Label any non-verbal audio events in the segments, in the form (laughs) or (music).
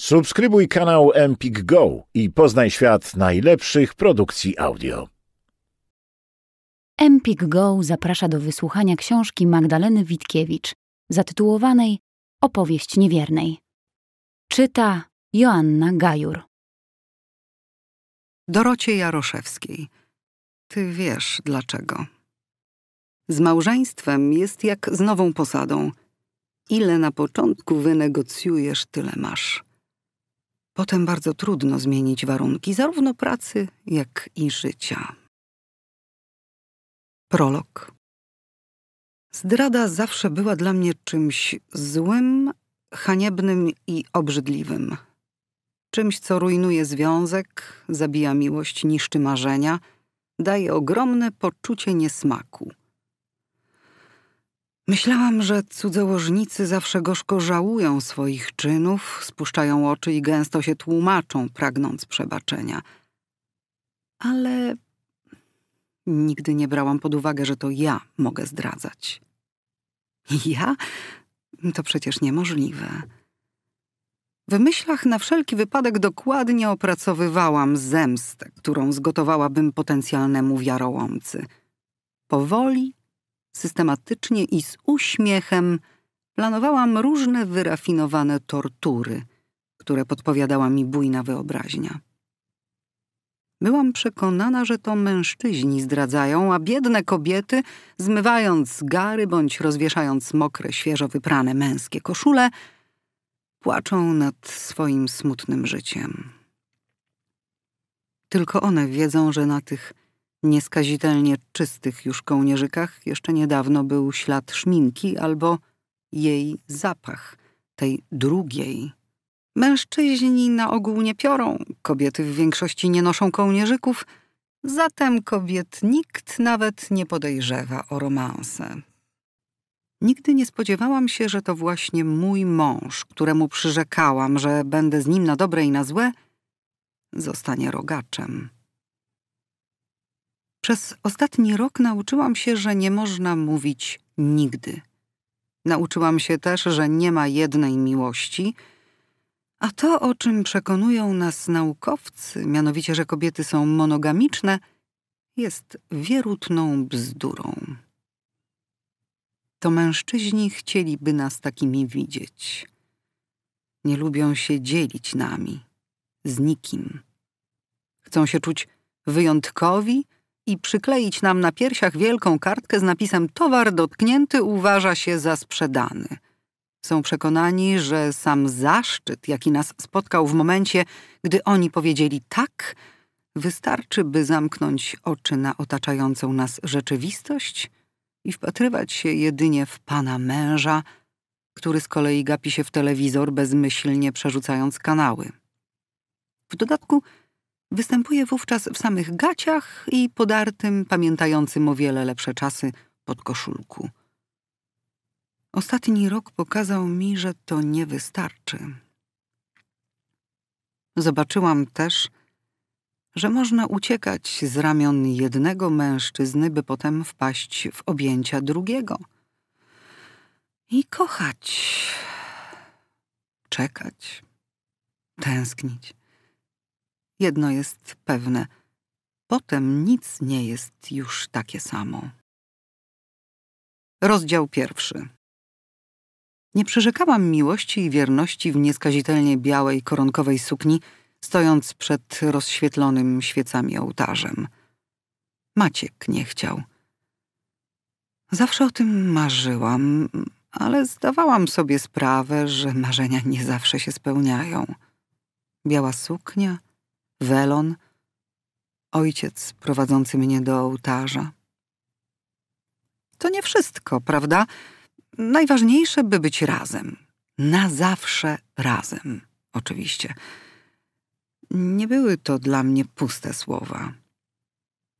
Subskrybuj kanał Empik Go i poznaj świat najlepszych produkcji audio. Empik Go zaprasza do wysłuchania książki Magdaleny Witkiewicz, zatytułowanej Opowieść niewiernej. Czyta Joanna Gajur. Dorocie Jaroszewskiej. Ty wiesz dlaczego. Z małżeństwem jest jak z nową posadą. Ile na początku wynegocjujesz, tyle masz. Potem bardzo trudno zmienić warunki zarówno pracy, jak i życia. Prolog. Zdrada zawsze była dla mnie czymś złym, haniebnym i obrzydliwym. Czymś, co rujnuje związek, zabija miłość, niszczy marzenia, daje ogromne poczucie niesmaku – Myślałam, że cudzołożnicy zawsze gorzko żałują swoich czynów, spuszczają oczy i gęsto się tłumaczą, pragnąc przebaczenia. Ale nigdy nie brałam pod uwagę, że to ja mogę zdradzać. Ja? To przecież niemożliwe. W myślach na wszelki wypadek dokładnie opracowywałam zemstę, którą zgotowałabym potencjalnemu wiarołomcy. Powoli Systematycznie i z uśmiechem planowałam różne wyrafinowane tortury, które podpowiadała mi bujna wyobraźnia. Byłam przekonana, że to mężczyźni zdradzają, a biedne kobiety, zmywając gary bądź rozwieszając mokre, świeżo wyprane męskie koszule, płaczą nad swoim smutnym życiem. Tylko one wiedzą, że na tych nieskazitelnie czystych już kołnierzykach jeszcze niedawno był ślad szminki albo jej zapach, tej drugiej. Mężczyźni na ogół nie piorą, kobiety w większości nie noszą kołnierzyków, zatem kobiet nikt nawet nie podejrzewa o romanse. Nigdy nie spodziewałam się, że to właśnie mój mąż, któremu przyrzekałam, że będę z nim na dobre i na złe, zostanie rogaczem. Przez ostatni rok nauczyłam się, że nie można mówić nigdy. Nauczyłam się też, że nie ma jednej miłości, a to, o czym przekonują nas naukowcy, mianowicie, że kobiety są monogamiczne, jest wierutną bzdurą. To mężczyźni chcieliby nas takimi widzieć. Nie lubią się dzielić nami, z nikim. Chcą się czuć wyjątkowi i przykleić nam na piersiach wielką kartkę z napisem Towar dotknięty uważa się za sprzedany. Są przekonani, że sam zaszczyt, jaki nas spotkał w momencie, gdy oni powiedzieli tak, wystarczy, by zamknąć oczy na otaczającą nas rzeczywistość i wpatrywać się jedynie w pana męża, który z kolei gapi się w telewizor bezmyślnie przerzucając kanały. W dodatku Występuje wówczas w samych gaciach i podartym, pamiętającym o wiele lepsze czasy pod koszulku. Ostatni rok pokazał mi, że to nie wystarczy. Zobaczyłam też, że można uciekać z ramion jednego mężczyzny, by potem wpaść w objęcia drugiego. I kochać, czekać, tęsknić Jedno jest pewne: potem nic nie jest już takie samo. Rozdział pierwszy. Nie przyrzekałam miłości i wierności w nieskazitelnie białej koronkowej sukni, stojąc przed rozświetlonym świecami ołtarzem. Maciek nie chciał. Zawsze o tym marzyłam, ale zdawałam sobie sprawę, że marzenia nie zawsze się spełniają. Biała suknia, welon, ojciec prowadzący mnie do ołtarza. To nie wszystko, prawda? Najważniejsze, by być razem. Na zawsze razem, oczywiście. Nie były to dla mnie puste słowa.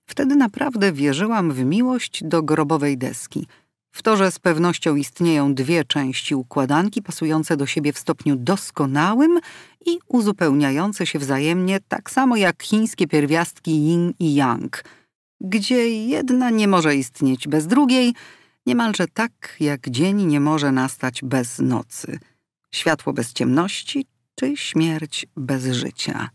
Wtedy naprawdę wierzyłam w miłość do grobowej deski – w to, że z pewnością istnieją dwie części układanki pasujące do siebie w stopniu doskonałym i uzupełniające się wzajemnie, tak samo jak chińskie pierwiastki yin i yang, gdzie jedna nie może istnieć bez drugiej, niemalże tak jak dzień nie może nastać bez nocy, światło bez ciemności czy śmierć bez życia.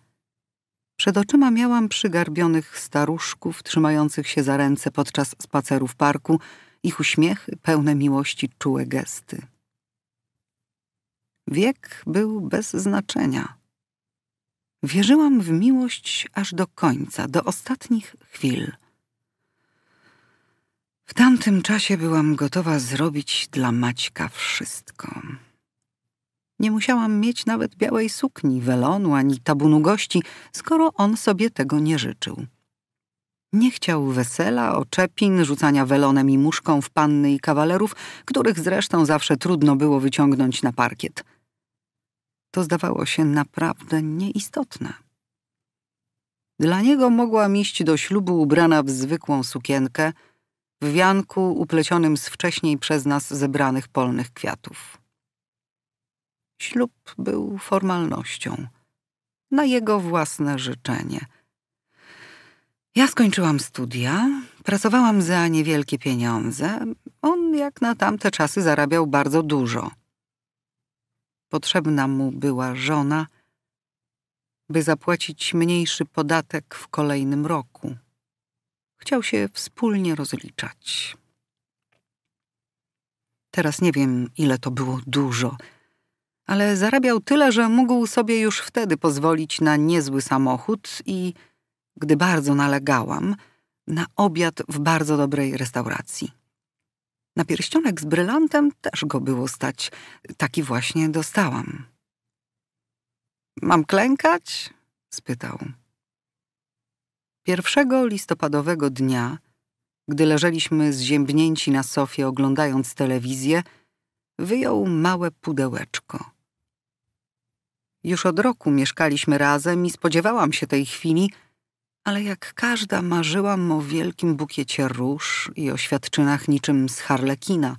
Przed oczyma miałam przygarbionych staruszków trzymających się za ręce podczas spacerów w parku, ich uśmiechy pełne miłości czułe gesty. Wiek był bez znaczenia. Wierzyłam w miłość aż do końca, do ostatnich chwil. W tamtym czasie byłam gotowa zrobić dla Maćka wszystko. Nie musiałam mieć nawet białej sukni, welonu ani tabunu gości, skoro on sobie tego nie życzył. Nie chciał wesela, oczepin, rzucania welonem i muszką w panny i kawalerów, których zresztą zawsze trudno było wyciągnąć na parkiet. To zdawało się naprawdę nieistotne. Dla niego mogła iść do ślubu ubrana w zwykłą sukienkę, w wianku uplecionym z wcześniej przez nas zebranych polnych kwiatów. Ślub był formalnością, na jego własne życzenie – ja skończyłam studia, pracowałam za niewielkie pieniądze. On jak na tamte czasy zarabiał bardzo dużo. Potrzebna mu była żona, by zapłacić mniejszy podatek w kolejnym roku. Chciał się wspólnie rozliczać. Teraz nie wiem, ile to było dużo, ale zarabiał tyle, że mógł sobie już wtedy pozwolić na niezły samochód i gdy bardzo nalegałam, na obiad w bardzo dobrej restauracji. Na pierścionek z brylantem też go było stać. Taki właśnie dostałam. Mam klękać? spytał. Pierwszego listopadowego dnia, gdy leżeliśmy zziębnięci na sofie oglądając telewizję, wyjął małe pudełeczko. Już od roku mieszkaliśmy razem i spodziewałam się tej chwili, ale jak każda marzyłam o wielkim bukiecie róż i o świadczynach niczym z harlekina.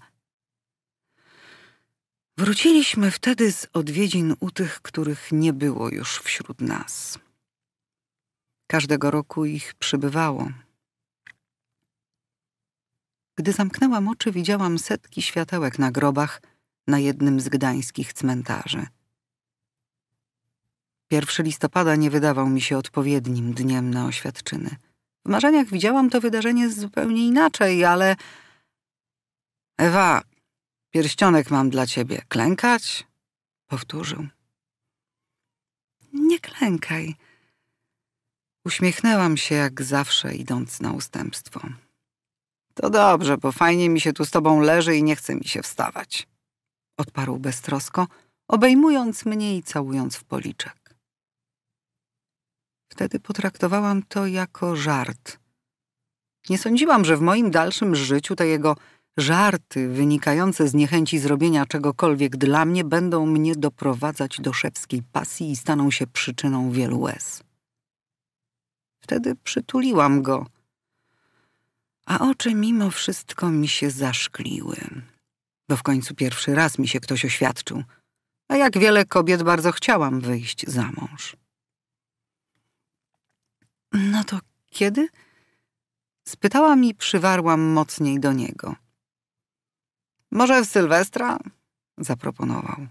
Wróciliśmy wtedy z odwiedzin u tych, których nie było już wśród nas. Każdego roku ich przybywało. Gdy zamknęłam oczy, widziałam setki światełek na grobach na jednym z gdańskich cmentarzy – 1 listopada nie wydawał mi się odpowiednim dniem na oświadczyny. W marzeniach widziałam to wydarzenie zupełnie inaczej, ale. Ewa, pierścionek mam dla ciebie. Klękać? Powtórzył. Nie klękaj. Uśmiechnęłam się jak zawsze, idąc na ustępstwo. To dobrze, bo fajnie mi się tu z tobą leży i nie chce mi się wstawać. Odparł beztrosko, obejmując mnie i całując w policzek. Wtedy potraktowałam to jako żart. Nie sądziłam, że w moim dalszym życiu te jego żarty wynikające z niechęci zrobienia czegokolwiek dla mnie będą mnie doprowadzać do szewskiej pasji i staną się przyczyną wielu łez. Wtedy przytuliłam go, a oczy mimo wszystko mi się zaszkliły, bo w końcu pierwszy raz mi się ktoś oświadczył, a jak wiele kobiet bardzo chciałam wyjść za mąż. No to kiedy? Spytała mi, przywarłam mocniej do niego. Może w Sylwestra? Zaproponował.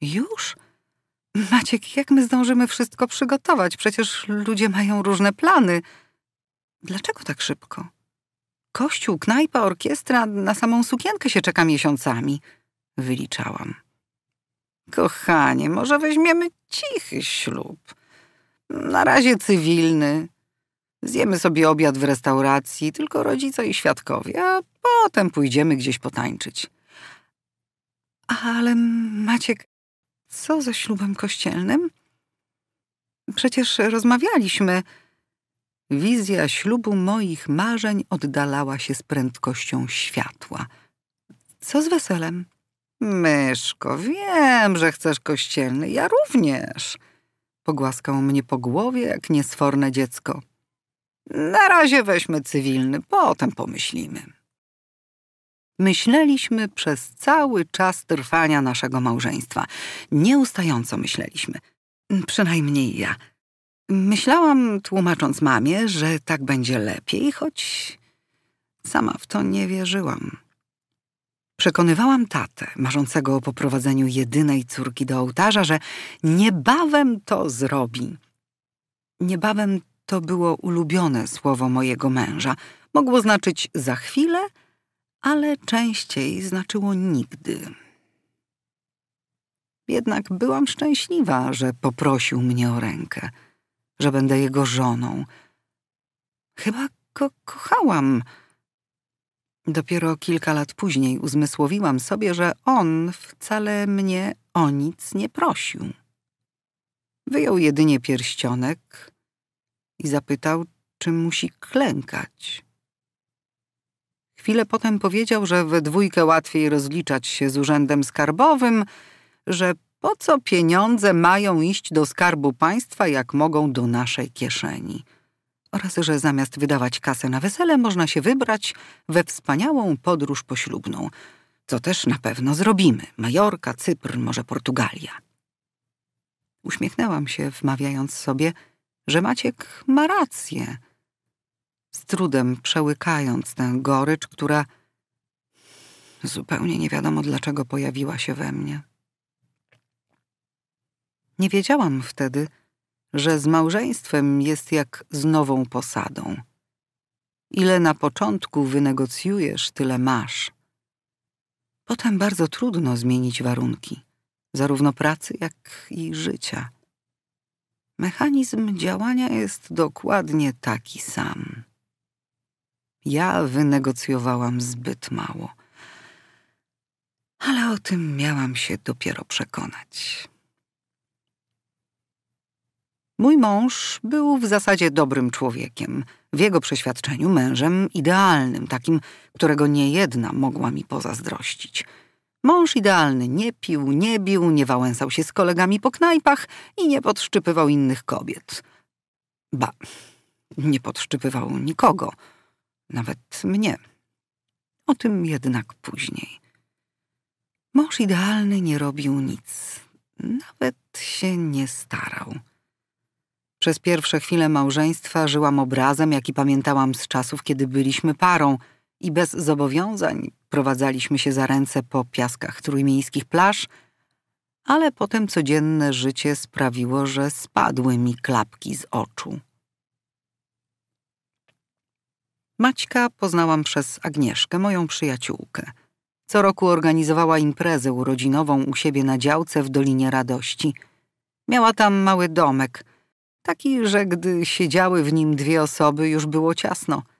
Już? Maciek, jak my zdążymy wszystko przygotować? Przecież ludzie mają różne plany. Dlaczego tak szybko? Kościół, knajpa, orkiestra, na samą sukienkę się czeka miesiącami. Wyliczałam. Kochanie, może weźmiemy cichy ślub. Na razie cywilny, Zjemy sobie obiad w restauracji, tylko rodzice i świadkowie, a potem pójdziemy gdzieś potańczyć. Ale Maciek, co ze ślubem kościelnym? Przecież rozmawialiśmy. Wizja ślubu moich marzeń oddalała się z prędkością światła. Co z weselem? Myszko, wiem, że chcesz kościelny, ja również. Pogłaskał mnie po głowie jak niesforne dziecko. Na razie weźmy cywilny, potem pomyślimy. Myśleliśmy przez cały czas trwania naszego małżeństwa. Nieustająco myśleliśmy. Przynajmniej ja. Myślałam, tłumacząc mamie, że tak będzie lepiej, choć sama w to nie wierzyłam. Przekonywałam tatę, marzącego o poprowadzeniu jedynej córki do ołtarza, że niebawem to zrobi. Niebawem to było ulubione słowo mojego męża. Mogło znaczyć za chwilę, ale częściej znaczyło nigdy. Jednak byłam szczęśliwa, że poprosił mnie o rękę, że będę jego żoną. Chyba go kochałam. Dopiero kilka lat później uzmysłowiłam sobie, że on wcale mnie o nic nie prosił. Wyjął jedynie pierścionek, i zapytał, czy musi klękać. Chwilę potem powiedział, że we dwójkę łatwiej rozliczać się z urzędem skarbowym, że po co pieniądze mają iść do skarbu państwa, jak mogą do naszej kieszeni. Oraz, że zamiast wydawać kasę na wesele, można się wybrać we wspaniałą podróż poślubną, co też na pewno zrobimy. Majorka, Cypr, może Portugalia. Uśmiechnęłam się, wmawiając sobie – że Maciek ma rację. Z trudem przełykając tę gorycz, która zupełnie nie wiadomo dlaczego pojawiła się we mnie. Nie wiedziałam wtedy, że z małżeństwem jest jak z nową posadą. Ile na początku wynegocjujesz, tyle masz. Potem bardzo trudno zmienić warunki, zarówno pracy, jak i życia. Mechanizm działania jest dokładnie taki sam. Ja wynegocjowałam zbyt mało, ale o tym miałam się dopiero przekonać. Mój mąż był w zasadzie dobrym człowiekiem, w jego przeświadczeniu mężem idealnym, takim, którego nie jedna mogła mi pozazdrościć – Mąż idealny nie pił, nie bił, nie wałęsał się z kolegami po knajpach i nie podszczypywał innych kobiet. Ba, nie podszczypywał nikogo, nawet mnie. O tym jednak później. Mąż idealny nie robił nic, nawet się nie starał. Przez pierwsze chwile małżeństwa żyłam obrazem, jaki pamiętałam z czasów, kiedy byliśmy parą – i bez zobowiązań prowadzaliśmy się za ręce po piaskach trójmiejskich plaż, ale potem codzienne życie sprawiło, że spadły mi klapki z oczu. Maćka poznałam przez Agnieszkę, moją przyjaciółkę. Co roku organizowała imprezę urodzinową u siebie na działce w Dolinie Radości. Miała tam mały domek, taki, że gdy siedziały w nim dwie osoby, już było ciasno –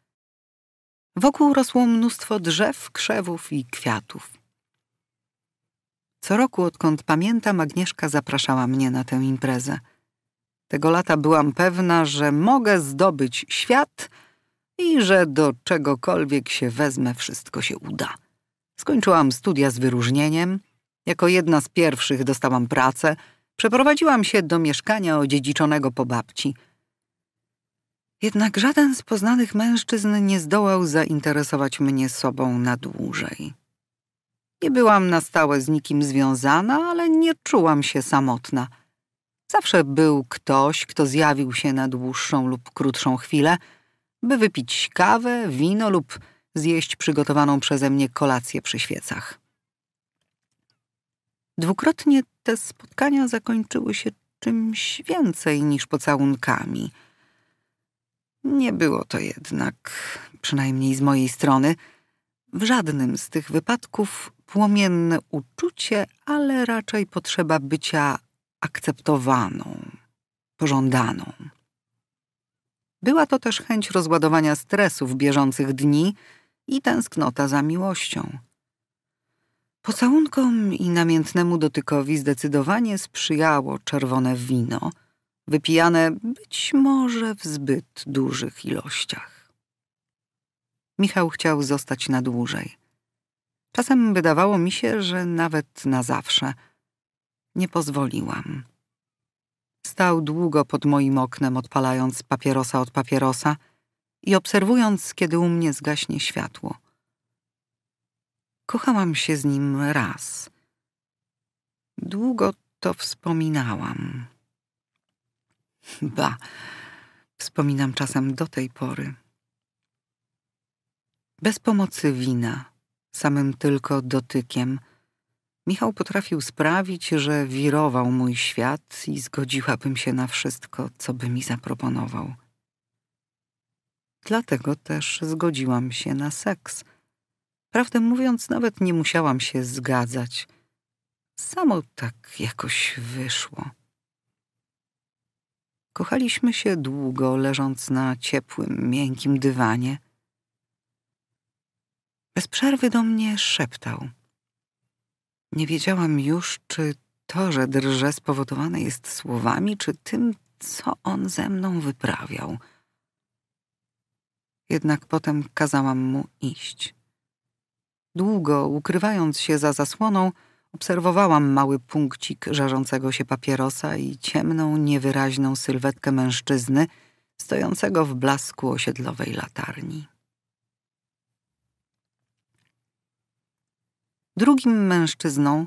Wokół rosło mnóstwo drzew, krzewów i kwiatów. Co roku, odkąd pamiętam, Agnieszka zapraszała mnie na tę imprezę. Tego lata byłam pewna, że mogę zdobyć świat i że do czegokolwiek się wezmę, wszystko się uda. Skończyłam studia z wyróżnieniem. Jako jedna z pierwszych dostałam pracę. Przeprowadziłam się do mieszkania odziedziczonego po babci – jednak żaden z poznanych mężczyzn nie zdołał zainteresować mnie sobą na dłużej. Nie byłam na stałe z nikim związana, ale nie czułam się samotna. Zawsze był ktoś, kto zjawił się na dłuższą lub krótszą chwilę, by wypić kawę, wino lub zjeść przygotowaną przeze mnie kolację przy świecach. Dwukrotnie te spotkania zakończyły się czymś więcej niż pocałunkami – nie było to jednak, przynajmniej z mojej strony, w żadnym z tych wypadków płomienne uczucie, ale raczej potrzeba bycia akceptowaną, pożądaną. Była to też chęć rozładowania stresów bieżących dni i tęsknota za miłością. Pocałunkom i namiętnemu dotykowi zdecydowanie sprzyjało czerwone wino – wypijane być może w zbyt dużych ilościach. Michał chciał zostać na dłużej. Czasem wydawało mi się, że nawet na zawsze. Nie pozwoliłam. Stał długo pod moim oknem, odpalając papierosa od papierosa i obserwując, kiedy u mnie zgaśnie światło. Kochałam się z nim raz. Długo to wspominałam. Ba, wspominam czasem do tej pory. Bez pomocy wina, samym tylko dotykiem, Michał potrafił sprawić, że wirował mój świat i zgodziłabym się na wszystko, co by mi zaproponował. Dlatego też zgodziłam się na seks. Prawdę mówiąc, nawet nie musiałam się zgadzać. Samo tak jakoś wyszło. Kochaliśmy się długo, leżąc na ciepłym, miękkim dywanie. Bez przerwy do mnie szeptał. Nie wiedziałam już, czy to, że drże spowodowane jest słowami, czy tym, co on ze mną wyprawiał. Jednak potem kazałam mu iść. Długo, ukrywając się za zasłoną, Obserwowałam mały punkcik żarzącego się papierosa i ciemną, niewyraźną sylwetkę mężczyzny stojącego w blasku osiedlowej latarni. Drugim mężczyzną,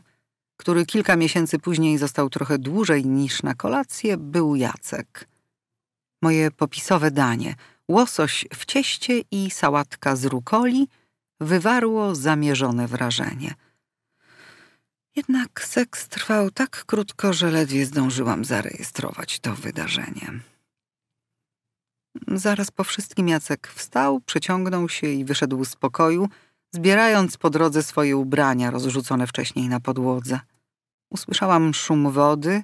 który kilka miesięcy później został trochę dłużej niż na kolację, był Jacek. Moje popisowe danie, łosoś w cieście i sałatka z rukoli, wywarło zamierzone wrażenie – jednak seks trwał tak krótko, że ledwie zdążyłam zarejestrować to wydarzenie. Zaraz po wszystkim Jacek wstał, przeciągnął się i wyszedł z pokoju, zbierając po drodze swoje ubrania rozrzucone wcześniej na podłodze. Usłyszałam szum wody,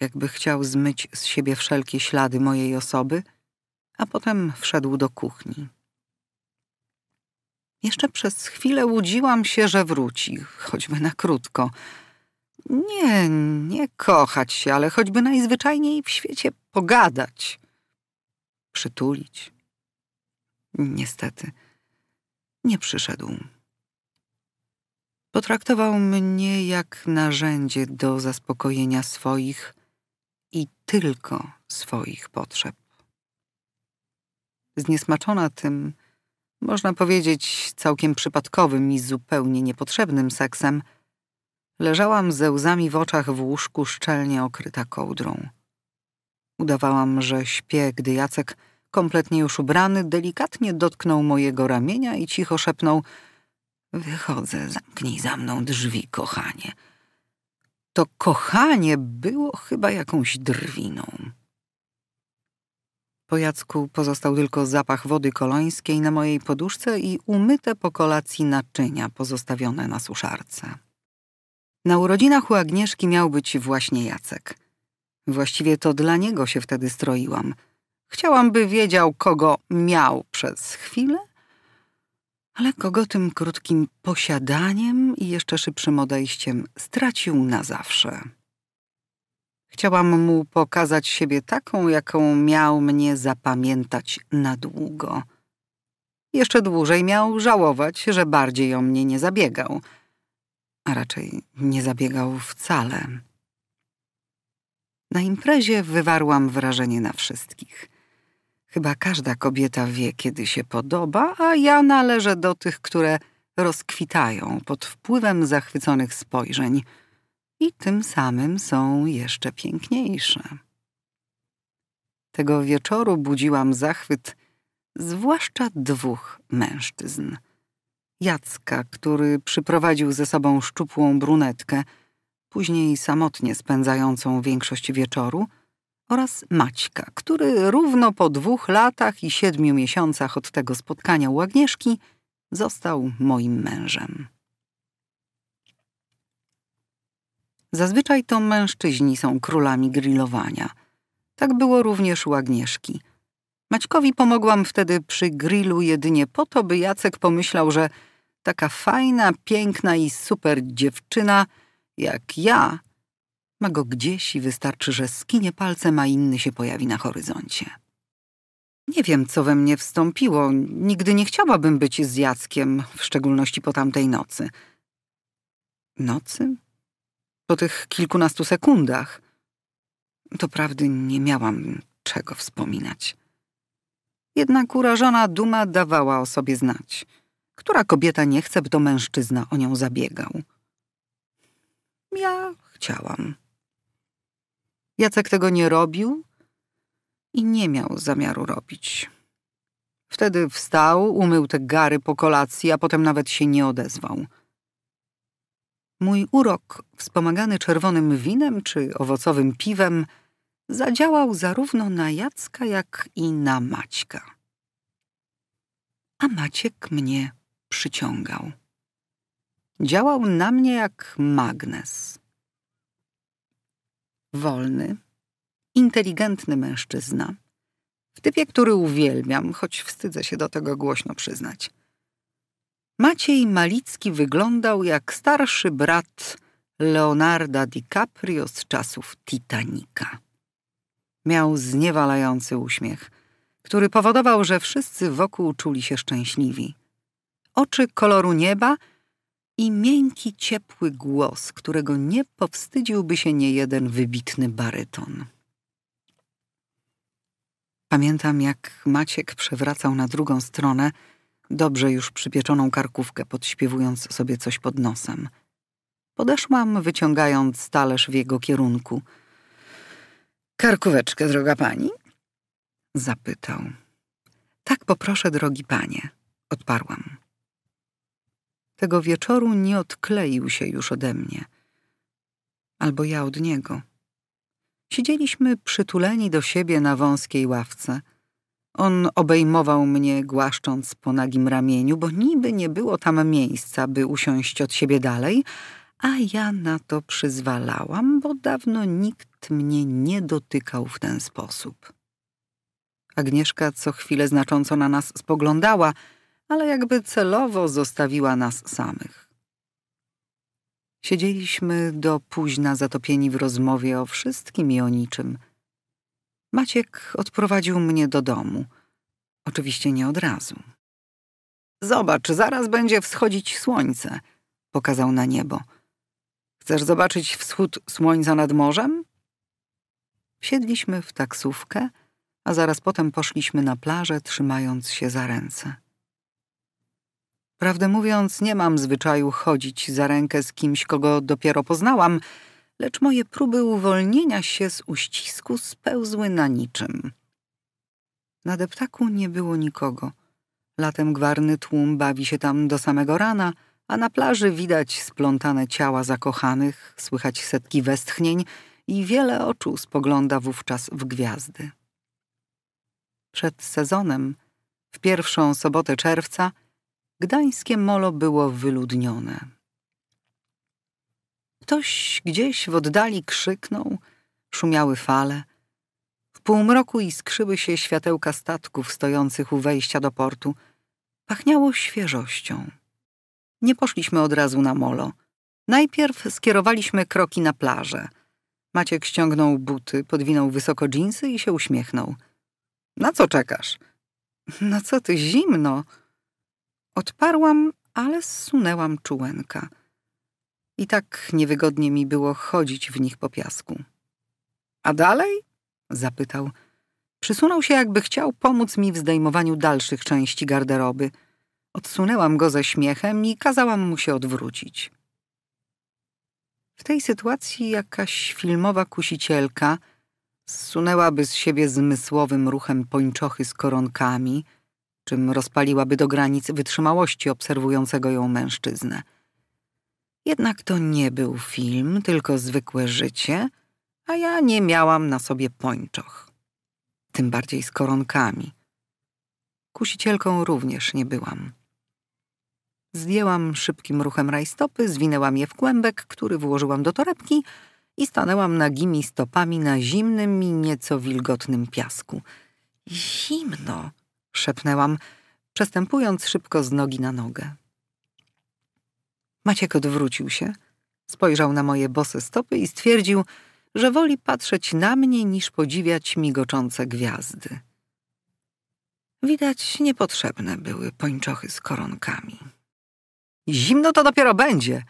jakby chciał zmyć z siebie wszelkie ślady mojej osoby, a potem wszedł do kuchni. Jeszcze przez chwilę łudziłam się, że wróci, choćby na krótko. Nie, nie kochać się, ale choćby najzwyczajniej w świecie pogadać. Przytulić. Niestety, nie przyszedł. Potraktował mnie jak narzędzie do zaspokojenia swoich i tylko swoich potrzeb. Zniesmaczona tym, można powiedzieć całkiem przypadkowym i zupełnie niepotrzebnym seksem, leżałam ze łzami w oczach w łóżku szczelnie okryta kołdrą. Udawałam, że śpię, gdy Jacek, kompletnie już ubrany, delikatnie dotknął mojego ramienia i cicho szepnął Wychodzę, zamknij za mną drzwi, kochanie. To kochanie było chyba jakąś drwiną. Po Jacku pozostał tylko zapach wody kolońskiej na mojej poduszce i umyte po kolacji naczynia pozostawione na suszarce. Na urodzinach u Agnieszki miał być właśnie Jacek. Właściwie to dla niego się wtedy stroiłam. Chciałam, by wiedział, kogo miał przez chwilę, ale kogo tym krótkim posiadaniem i jeszcze szybszym odejściem stracił na zawsze. Chciałam mu pokazać siebie taką, jaką miał mnie zapamiętać na długo. Jeszcze dłużej miał żałować, że bardziej o mnie nie zabiegał, a raczej nie zabiegał wcale. Na imprezie wywarłam wrażenie na wszystkich. Chyba każda kobieta wie, kiedy się podoba, a ja należę do tych, które rozkwitają pod wpływem zachwyconych spojrzeń – i tym samym są jeszcze piękniejsze. Tego wieczoru budziłam zachwyt zwłaszcza dwóch mężczyzn. Jacka, który przyprowadził ze sobą szczupłą brunetkę, później samotnie spędzającą większość wieczoru, oraz Maćka, który równo po dwóch latach i siedmiu miesiącach od tego spotkania u Agnieszki został moim mężem. Zazwyczaj to mężczyźni są królami grillowania. Tak było również u Agnieszki. Maćkowi pomogłam wtedy przy grillu jedynie po to, by Jacek pomyślał, że taka fajna, piękna i super dziewczyna jak ja ma go gdzieś i wystarczy, że skinie palcem, a inny się pojawi na horyzoncie. Nie wiem, co we mnie wstąpiło. Nigdy nie chciałabym być z Jackiem, w szczególności po tamtej nocy. Nocy? po tych kilkunastu sekundach. Doprawdy nie miałam czego wspominać. Jednak urażona duma dawała o sobie znać. Która kobieta nie chce, by to mężczyzna o nią zabiegał? Ja chciałam. Jacek tego nie robił i nie miał zamiaru robić. Wtedy wstał, umył te gary po kolacji, a potem nawet się nie odezwał. Mój urok, wspomagany czerwonym winem czy owocowym piwem, zadziałał zarówno na Jacka, jak i na Maćka. A Maciek mnie przyciągał. Działał na mnie jak magnes. Wolny, inteligentny mężczyzna, w typie, który uwielbiam, choć wstydzę się do tego głośno przyznać – Maciej Malicki wyglądał jak starszy brat Leonarda DiCaprio z czasów Titanica. Miał zniewalający uśmiech, który powodował, że wszyscy wokół czuli się szczęśliwi. Oczy koloru nieba i miękki, ciepły głos, którego nie powstydziłby się niejeden wybitny baryton. Pamiętam, jak Maciek przewracał na drugą stronę – dobrze już przypieczoną karkówkę, podśpiewując sobie coś pod nosem. Podeszłam, wyciągając talerz w jego kierunku. Karkóweczkę, droga pani? Zapytał. Tak poproszę, drogi panie, odparłam. Tego wieczoru nie odkleił się już ode mnie. Albo ja od niego. Siedzieliśmy przytuleni do siebie na wąskiej ławce – on obejmował mnie, głaszcząc po nagim ramieniu, bo niby nie było tam miejsca, by usiąść od siebie dalej, a ja na to przyzwalałam, bo dawno nikt mnie nie dotykał w ten sposób. Agnieszka co chwilę znacząco na nas spoglądała, ale jakby celowo zostawiła nas samych. Siedzieliśmy do późna zatopieni w rozmowie o wszystkim i o niczym – Maciek odprowadził mnie do domu. Oczywiście nie od razu. Zobacz, zaraz będzie wschodzić słońce, pokazał na niebo. Chcesz zobaczyć wschód słońca nad morzem? Wsiedliśmy w taksówkę, a zaraz potem poszliśmy na plażę, trzymając się za ręce. Prawdę mówiąc, nie mam zwyczaju chodzić za rękę z kimś, kogo dopiero poznałam, lecz moje próby uwolnienia się z uścisku spełzły na niczym. Na deptaku nie było nikogo. Latem gwarny tłum bawi się tam do samego rana, a na plaży widać splątane ciała zakochanych, słychać setki westchnień i wiele oczu spogląda wówczas w gwiazdy. Przed sezonem, w pierwszą sobotę czerwca, gdańskie molo było wyludnione. Ktoś gdzieś w oddali krzyknął, szumiały fale. W półmroku iskrzyły się światełka statków stojących u wejścia do portu. Pachniało świeżością. Nie poszliśmy od razu na molo. Najpierw skierowaliśmy kroki na plażę. Maciek ściągnął buty, podwinął wysoko dżinsy i się uśmiechnął. Na co czekasz? Na co ty zimno? Odparłam, ale zsunęłam czułenka. I tak niewygodnie mi było chodzić w nich po piasku. A dalej? zapytał. Przysunął się, jakby chciał pomóc mi w zdejmowaniu dalszych części garderoby. Odsunęłam go ze śmiechem i kazałam mu się odwrócić. W tej sytuacji jakaś filmowa kusicielka zsunęłaby z siebie zmysłowym ruchem pończochy z koronkami, czym rozpaliłaby do granic wytrzymałości obserwującego ją mężczyznę. Jednak to nie był film, tylko zwykłe życie, a ja nie miałam na sobie pończoch. Tym bardziej z koronkami. Kusicielką również nie byłam. Zdjęłam szybkim ruchem rajstopy, zwinęłam je w kłębek, który włożyłam do torebki i stanęłam nagimi stopami na zimnym i nieco wilgotnym piasku. Zimno, szepnęłam, przestępując szybko z nogi na nogę. Maciek odwrócił się, spojrzał na moje bose stopy i stwierdził, że woli patrzeć na mnie niż podziwiać migoczące gwiazdy. Widać, niepotrzebne były pończochy z koronkami. Zimno to dopiero będzie!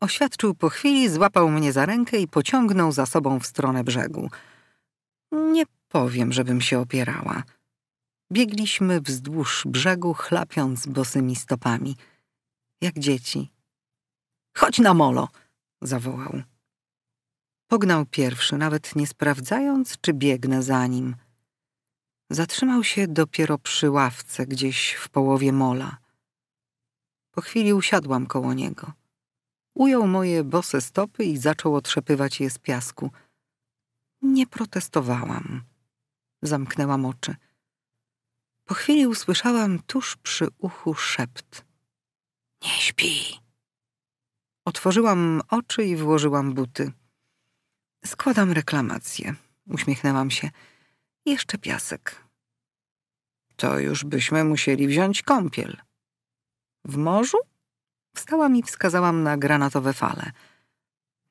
Oświadczył po chwili, złapał mnie za rękę i pociągnął za sobą w stronę brzegu. Nie powiem, żebym się opierała. Biegliśmy wzdłuż brzegu, chlapiąc bosymi stopami, jak dzieci Chodź na molo! zawołał. Pognał pierwszy, nawet nie sprawdzając, czy biegnę za nim. Zatrzymał się dopiero przy ławce, gdzieś w połowie mola. Po chwili usiadłam koło niego. Ujął moje bose stopy i zaczął otrzepywać je z piasku. Nie protestowałam. Zamknęłam oczy. Po chwili usłyszałam tuż przy uchu szept. Nie śpi. Otworzyłam oczy i włożyłam buty. Składam reklamację. Uśmiechnęłam się. Jeszcze piasek. To już byśmy musieli wziąć kąpiel. W morzu? Wstałam i wskazałam na granatowe fale.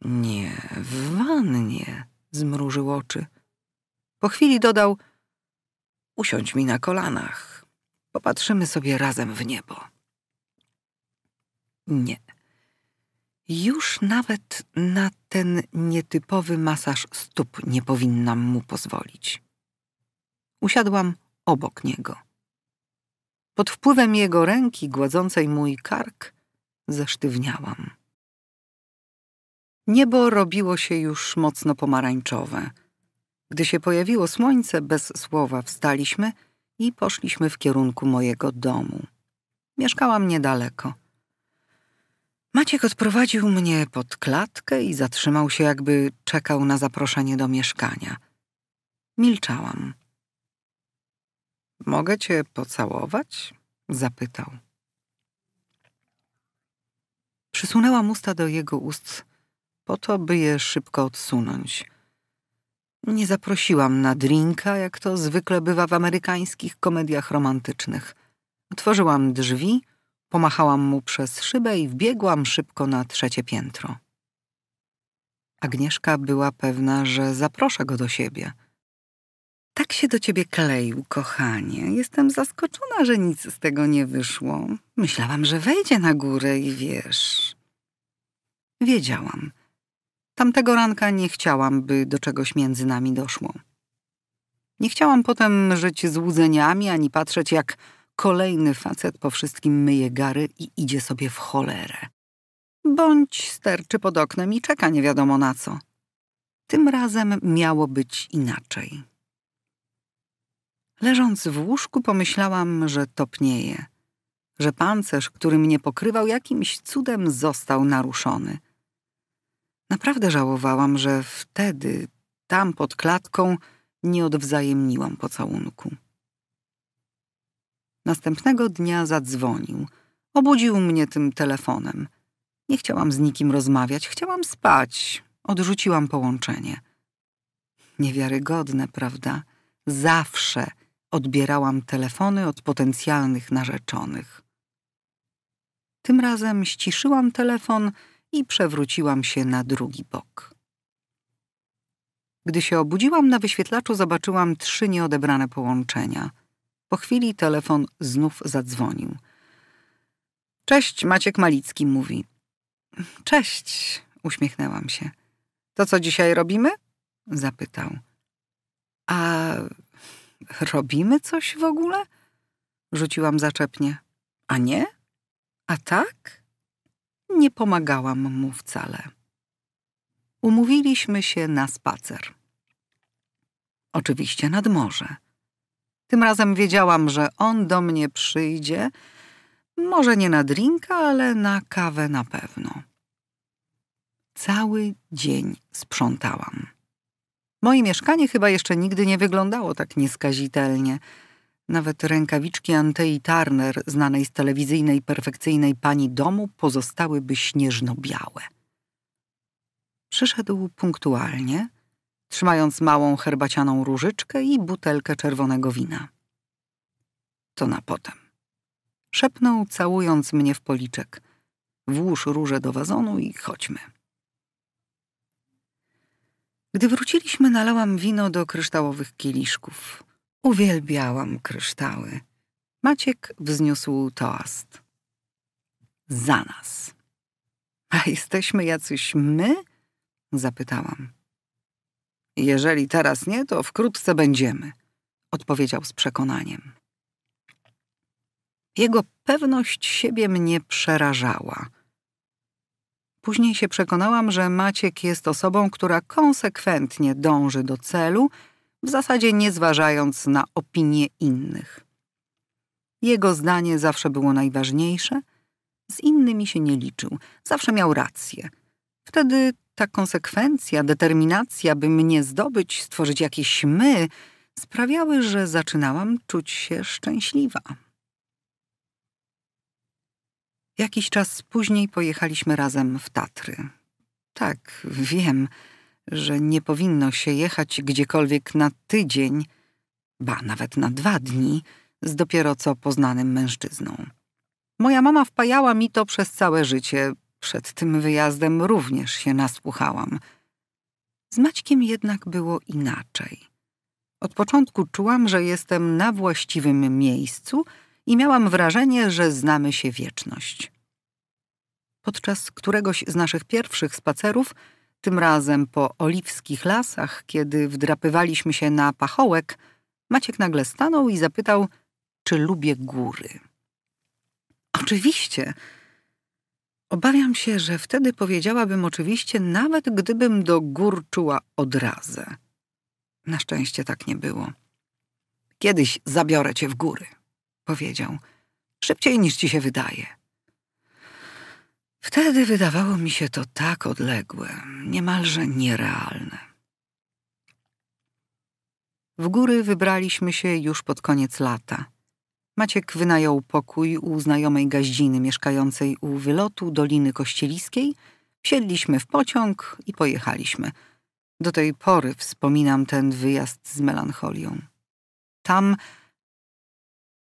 Nie, w wannie, zmrużył oczy. Po chwili dodał: Usiądź mi na kolanach. Popatrzymy sobie razem w niebo. Nie. Już nawet na ten nietypowy masaż stóp nie powinnam mu pozwolić. Usiadłam obok niego. Pod wpływem jego ręki gładzącej mój kark zesztywniałam. Niebo robiło się już mocno pomarańczowe. Gdy się pojawiło słońce, bez słowa wstaliśmy i poszliśmy w kierunku mojego domu. Mieszkałam niedaleko – Maciek odprowadził mnie pod klatkę i zatrzymał się, jakby czekał na zaproszenie do mieszkania. Milczałam. Mogę cię pocałować? zapytał. Przysunęłam usta do jego ust, po to, by je szybko odsunąć. Nie zaprosiłam na drinka, jak to zwykle bywa w amerykańskich komediach romantycznych. Otworzyłam drzwi Pomachałam mu przez szybę i wbiegłam szybko na trzecie piętro. Agnieszka była pewna, że zaproszę go do siebie. Tak się do ciebie kleił, kochanie. Jestem zaskoczona, że nic z tego nie wyszło. Myślałam, że wejdzie na górę i wiesz. Wiedziałam. Tamtego ranka nie chciałam, by do czegoś między nami doszło. Nie chciałam potem żyć złudzeniami ani patrzeć, jak Kolejny facet po wszystkim myje gary i idzie sobie w cholerę. Bądź sterczy pod oknem i czeka nie wiadomo na co. Tym razem miało być inaczej. Leżąc w łóżku, pomyślałam, że topnieje, że pancerz, który mnie pokrywał, jakimś cudem został naruszony. Naprawdę żałowałam, że wtedy, tam pod klatką, nie odwzajemniłam pocałunku. Następnego dnia zadzwonił. Obudził mnie tym telefonem. Nie chciałam z nikim rozmawiać, chciałam spać. Odrzuciłam połączenie. Niewiarygodne, prawda? Zawsze odbierałam telefony od potencjalnych narzeczonych. Tym razem ściszyłam telefon i przewróciłam się na drugi bok. Gdy się obudziłam, na wyświetlaczu zobaczyłam trzy nieodebrane połączenia – po chwili telefon znów zadzwonił. Cześć, Maciek Malicki mówi. Cześć, uśmiechnęłam się. To co dzisiaj robimy? zapytał. A robimy coś w ogóle? Rzuciłam zaczepnie. A nie? A tak? Nie pomagałam mu wcale. Umówiliśmy się na spacer. Oczywiście nad morze. Tym razem wiedziałam, że on do mnie przyjdzie, może nie na drinka, ale na kawę na pewno. Cały dzień sprzątałam. Moje mieszkanie chyba jeszcze nigdy nie wyglądało tak nieskazitelnie. Nawet rękawiczki Antei Turner, znanej z telewizyjnej perfekcyjnej pani domu, pozostałyby śnieżno-białe. Przyszedł punktualnie, trzymając małą herbacianą różyczkę i butelkę czerwonego wina. To na potem. Szepnął, całując mnie w policzek. Włóż róże do wazonu i chodźmy. Gdy wróciliśmy, nalałam wino do kryształowych kieliszków. Uwielbiałam kryształy. Maciek wzniósł toast. Za nas. A jesteśmy jacyś my? Zapytałam. Jeżeli teraz nie, to wkrótce będziemy, odpowiedział z przekonaniem. Jego pewność siebie mnie przerażała. Później się przekonałam, że Maciek jest osobą, która konsekwentnie dąży do celu, w zasadzie nie zważając na opinie innych. Jego zdanie zawsze było najważniejsze, z innymi się nie liczył, zawsze miał rację. Wtedy ta konsekwencja, determinacja, by mnie zdobyć, stworzyć jakieś my, sprawiały, że zaczynałam czuć się szczęśliwa. Jakiś czas później pojechaliśmy razem w Tatry. Tak, wiem, że nie powinno się jechać gdziekolwiek na tydzień, ba nawet na dwa dni, z dopiero co poznanym mężczyzną. Moja mama wpajała mi to przez całe życie, przed tym wyjazdem również się nasłuchałam. Z Maćkiem jednak było inaczej. Od początku czułam, że jestem na właściwym miejscu i miałam wrażenie, że znamy się wieczność. Podczas któregoś z naszych pierwszych spacerów, tym razem po oliwskich lasach, kiedy wdrapywaliśmy się na pachołek, Maciek nagle stanął i zapytał, czy lubię góry. Oczywiście, Obawiam się, że wtedy powiedziałabym oczywiście, nawet gdybym do gór czuła odrazę. Na szczęście tak nie było. Kiedyś zabiorę cię w góry, powiedział. Szybciej niż ci się wydaje. Wtedy wydawało mi się to tak odległe, niemalże nierealne. W góry wybraliśmy się już pod koniec lata. Maciek wynajął pokój u znajomej gaździny mieszkającej u wylotu Doliny Kościeliskiej. Wsiedliśmy w pociąg i pojechaliśmy. Do tej pory wspominam ten wyjazd z melancholią. Tam,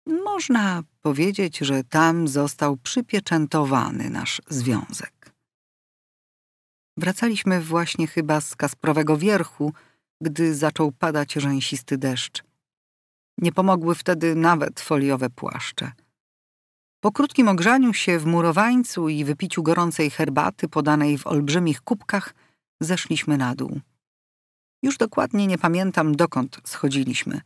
można powiedzieć, że tam został przypieczętowany nasz związek. Wracaliśmy właśnie chyba z Kasprowego Wierchu, gdy zaczął padać rzęsisty deszcz. Nie pomogły wtedy nawet foliowe płaszcze. Po krótkim ogrzaniu się w murowańcu i wypiciu gorącej herbaty podanej w olbrzymich kubkach zeszliśmy na dół. Już dokładnie nie pamiętam, dokąd schodziliśmy.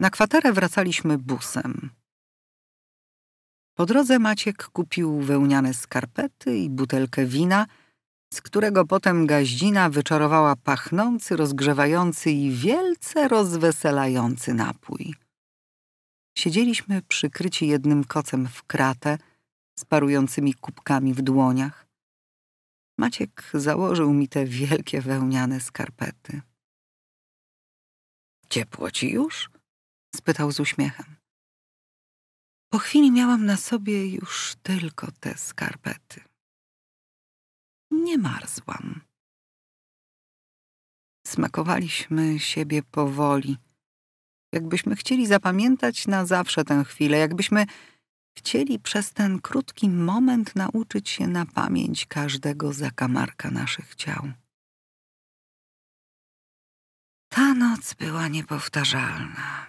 Na kwaterę wracaliśmy busem. Po drodze Maciek kupił wełniane skarpety i butelkę wina – z którego potem gaździna wyczarowała pachnący, rozgrzewający i wielce rozweselający napój. Siedzieliśmy przykryci jednym kocem w kratę, z parującymi kubkami w dłoniach. Maciek założył mi te wielkie wełniane skarpety. Ciepło ci już? spytał z uśmiechem. Po chwili miałam na sobie już tylko te skarpety nie marzłam. Smakowaliśmy siebie powoli, jakbyśmy chcieli zapamiętać na zawsze tę chwilę, jakbyśmy chcieli przez ten krótki moment nauczyć się na pamięć każdego zakamarka naszych ciał. Ta noc była niepowtarzalna.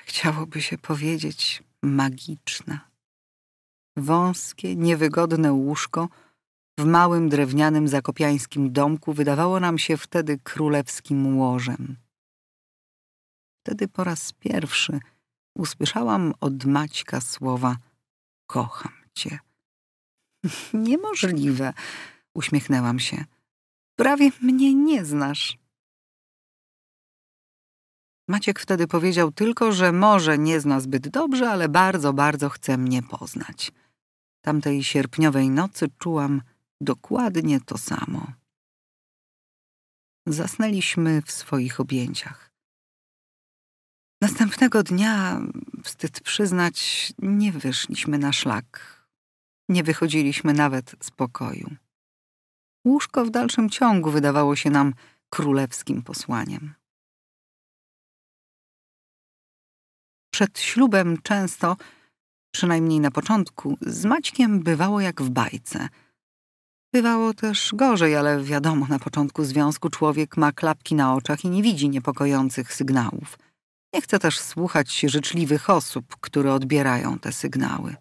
Chciałoby się powiedzieć magiczna. Wąskie, niewygodne łóżko – w małym drewnianym zakopiańskim domku wydawało nam się wtedy królewskim łożem. Wtedy po raz pierwszy usłyszałam od Maćka słowa kocham cię. (laughs) Niemożliwe, uśmiechnęłam się. Prawie mnie nie znasz. Maciek wtedy powiedział tylko, że może nie zna zbyt dobrze, ale bardzo, bardzo chce mnie poznać. Tamtej sierpniowej nocy czułam, dokładnie to samo. Zasnęliśmy w swoich objęciach. Następnego dnia, wstyd przyznać, nie wyszliśmy na szlak. Nie wychodziliśmy nawet z pokoju. Łóżko w dalszym ciągu wydawało się nam królewskim posłaniem. Przed ślubem często, przynajmniej na początku, z Maćkiem bywało jak w bajce – Bywało też gorzej, ale wiadomo, na początku związku człowiek ma klapki na oczach i nie widzi niepokojących sygnałów. Nie chce też słuchać życzliwych osób, które odbierają te sygnały.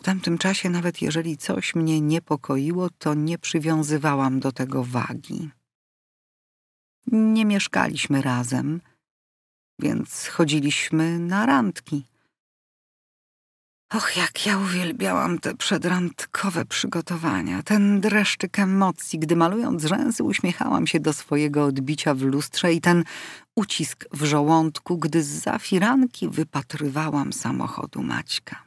W tamtym czasie, nawet jeżeli coś mnie niepokoiło, to nie przywiązywałam do tego wagi. Nie mieszkaliśmy razem, więc chodziliśmy na randki. Och, jak ja uwielbiałam te przedrandkowe przygotowania, ten dreszczyk emocji, gdy malując rzęsy uśmiechałam się do swojego odbicia w lustrze i ten ucisk w żołądku, gdy z za firanki wypatrywałam samochodu Maćka.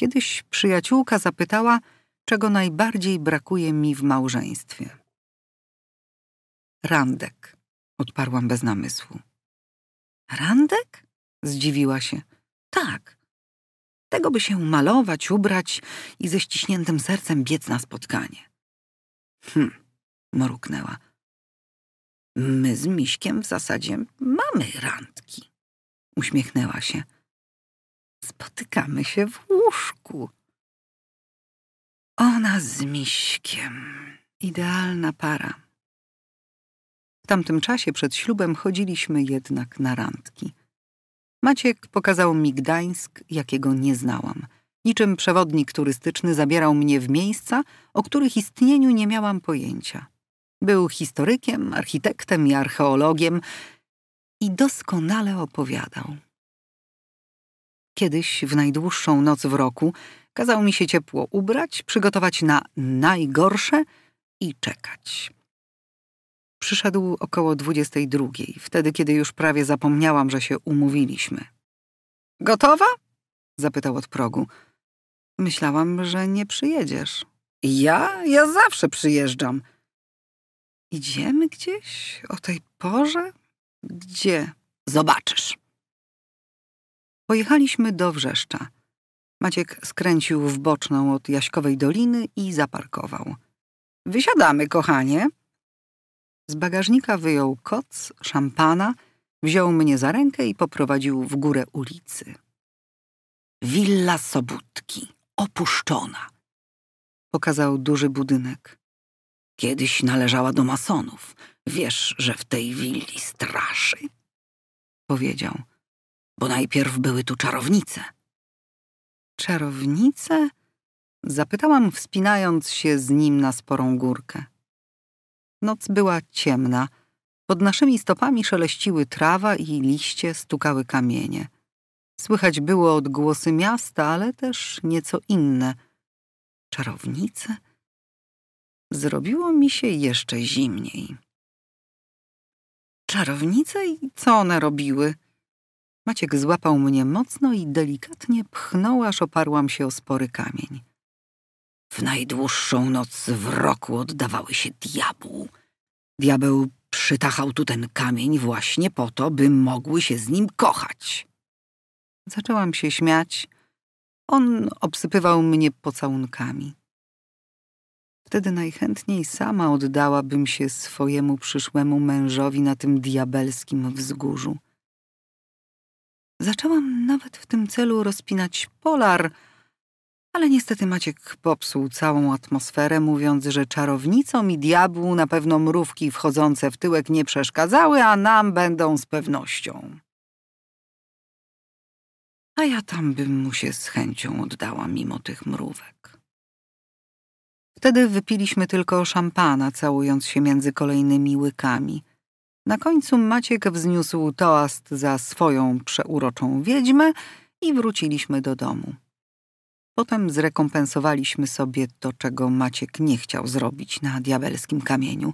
Kiedyś przyjaciółka zapytała, czego najbardziej brakuje mi w małżeństwie. Randek, odparłam bez namysłu. Randek? Zdziwiła się. Tak, tego by się malować, ubrać i ze ściśniętym sercem biec na spotkanie. Hm, mruknęła. My z Miśkiem w zasadzie mamy randki. Uśmiechnęła się. Spotykamy się w łóżku. Ona z Miśkiem. Idealna para. W tamtym czasie przed ślubem chodziliśmy jednak na randki. Maciek pokazał mi Gdańsk, jakiego nie znałam. Niczym przewodnik turystyczny zabierał mnie w miejsca, o których istnieniu nie miałam pojęcia. Był historykiem, architektem i archeologiem i doskonale opowiadał. Kiedyś, w najdłuższą noc w roku, kazał mi się ciepło ubrać, przygotować na najgorsze i czekać przyszedł około 22, wtedy kiedy już prawie zapomniałam, że się umówiliśmy. Gotowa? zapytał od progu. Myślałam, że nie przyjedziesz. Ja? Ja zawsze przyjeżdżam. Idziemy gdzieś o tej porze? Gdzie? Zobaczysz. Pojechaliśmy do Wrzeszcza. Maciek skręcił w boczną od Jaśkowej Doliny i zaparkował. Wysiadamy, kochanie, z bagażnika wyjął koc, szampana, wziął mnie za rękę i poprowadził w górę ulicy. Willa Sobutki, opuszczona. Pokazał duży budynek. Kiedyś należała do masonów. Wiesz, że w tej willi straszy? Powiedział. Bo najpierw były tu czarownice. Czarownice? Zapytałam, wspinając się z nim na sporą górkę. Noc była ciemna. Pod naszymi stopami szeleściły trawa i liście stukały kamienie. Słychać było odgłosy miasta, ale też nieco inne. Czarownice? Zrobiło mi się jeszcze zimniej. Czarownice i co one robiły? Maciek złapał mnie mocno i delikatnie pchnął, aż oparłam się o spory kamień. W najdłuższą noc w roku oddawały się diabłu. Diabeł przytachał tu ten kamień właśnie po to, by mogły się z nim kochać. Zaczęłam się śmiać. On obsypywał mnie pocałunkami. Wtedy najchętniej sama oddałabym się swojemu przyszłemu mężowi na tym diabelskim wzgórzu. Zaczęłam nawet w tym celu rozpinać polar, ale niestety Maciek popsuł całą atmosferę, mówiąc, że czarownicom i diabłu na pewno mrówki wchodzące w tyłek nie przeszkadzały, a nam będą z pewnością. A ja tam bym mu się z chęcią oddała mimo tych mrówek. Wtedy wypiliśmy tylko szampana, całując się między kolejnymi łykami. Na końcu Maciek wzniósł toast za swoją przeuroczą wiedźmę i wróciliśmy do domu. Potem zrekompensowaliśmy sobie to, czego Maciek nie chciał zrobić na diabelskim kamieniu.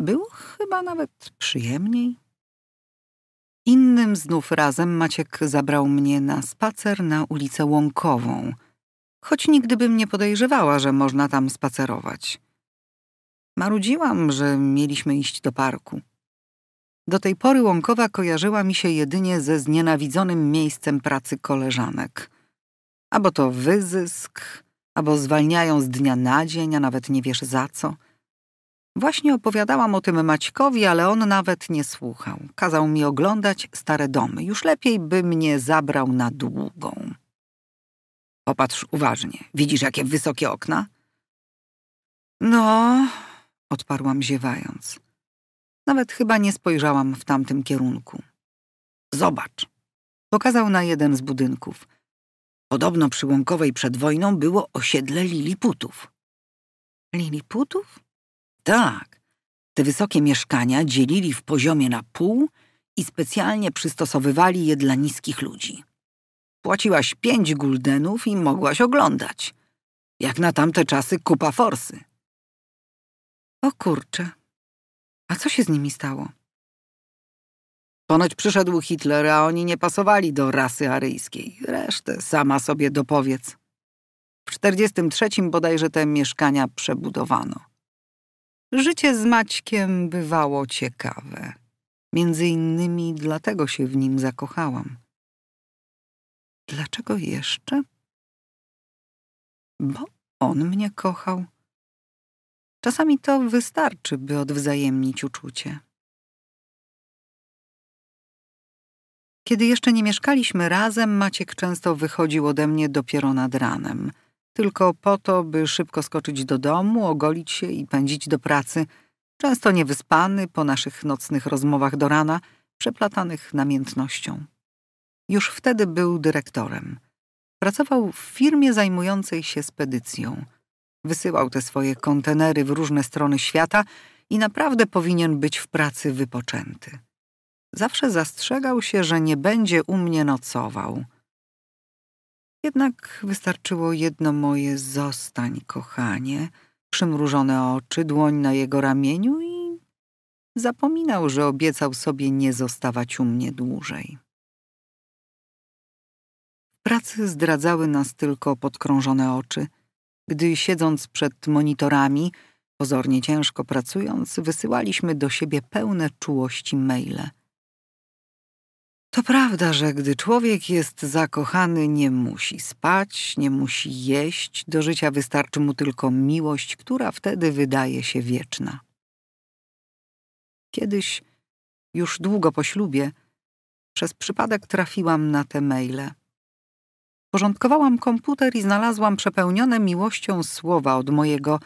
Było chyba nawet przyjemniej. Innym znów razem Maciek zabrał mnie na spacer na ulicę Łąkową, choć nigdy bym nie podejrzewała, że można tam spacerować. Marudziłam, że mieliśmy iść do parku. Do tej pory Łąkowa kojarzyła mi się jedynie ze znienawidzonym miejscem pracy koleżanek – Albo to wyzysk, albo zwalniają z dnia na dzień, a nawet nie wiesz za co. Właśnie opowiadałam o tym Maćkowi, ale on nawet nie słuchał. Kazał mi oglądać stare domy. Już lepiej by mnie zabrał na długą. Popatrz uważnie. Widzisz, jakie wysokie okna? No, odparłam ziewając. Nawet chyba nie spojrzałam w tamtym kierunku. Zobacz. Pokazał na jeden z budynków – Podobno przy Łąkowej przed wojną było osiedle Liliputów. Liliputów? Tak. Te wysokie mieszkania dzielili w poziomie na pół i specjalnie przystosowywali je dla niskich ludzi. Płaciłaś pięć guldenów i mogłaś oglądać. Jak na tamte czasy kupa forsy. O kurcze. A co się z nimi stało? Ponoć przyszedł Hitler, a oni nie pasowali do rasy aryjskiej. Resztę sama sobie dopowiedz. W 1943 bodajże te mieszkania przebudowano. Życie z Maćkiem bywało ciekawe. Między innymi dlatego się w nim zakochałam. Dlaczego jeszcze? Bo on mnie kochał. Czasami to wystarczy, by odwzajemnić uczucie. Kiedy jeszcze nie mieszkaliśmy razem, Maciek często wychodził ode mnie dopiero nad ranem. Tylko po to, by szybko skoczyć do domu, ogolić się i pędzić do pracy. Często niewyspany po naszych nocnych rozmowach do rana, przeplatanych namiętnością. Już wtedy był dyrektorem. Pracował w firmie zajmującej się spedycją. Wysyłał te swoje kontenery w różne strony świata i naprawdę powinien być w pracy wypoczęty zawsze zastrzegał się, że nie będzie u mnie nocował. Jednak wystarczyło jedno moje zostań, kochanie, przymrużone oczy, dłoń na jego ramieniu i zapominał, że obiecał sobie nie zostawać u mnie dłużej. Pracy zdradzały nas tylko podkrążone oczy. Gdy siedząc przed monitorami, pozornie ciężko pracując, wysyłaliśmy do siebie pełne czułości maile – to prawda, że gdy człowiek jest zakochany, nie musi spać, nie musi jeść, do życia wystarczy mu tylko miłość, która wtedy wydaje się wieczna. Kiedyś, już długo po ślubie, przez przypadek trafiłam na te maile. Porządkowałam komputer i znalazłam przepełnione miłością słowa od mojego,